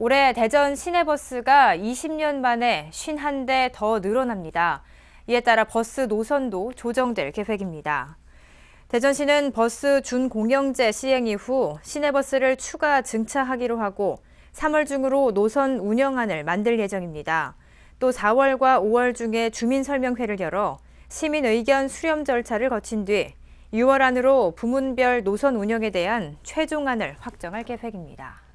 올해 대전 시내버스가 20년 만에 51대 더 늘어납니다. 이에 따라 버스 노선도 조정될 계획입니다. 대전시는 버스 준공영제 시행 이후 시내버스를 추가 증차하기로 하고 3월 중으로 노선 운영안을 만들 예정입니다. 또 4월과 5월 중에 주민설명회를 열어 시민 의견 수렴 절차를 거친 뒤 6월 안으로 부문별 노선 운영에 대한 최종안을 확정할 계획입니다.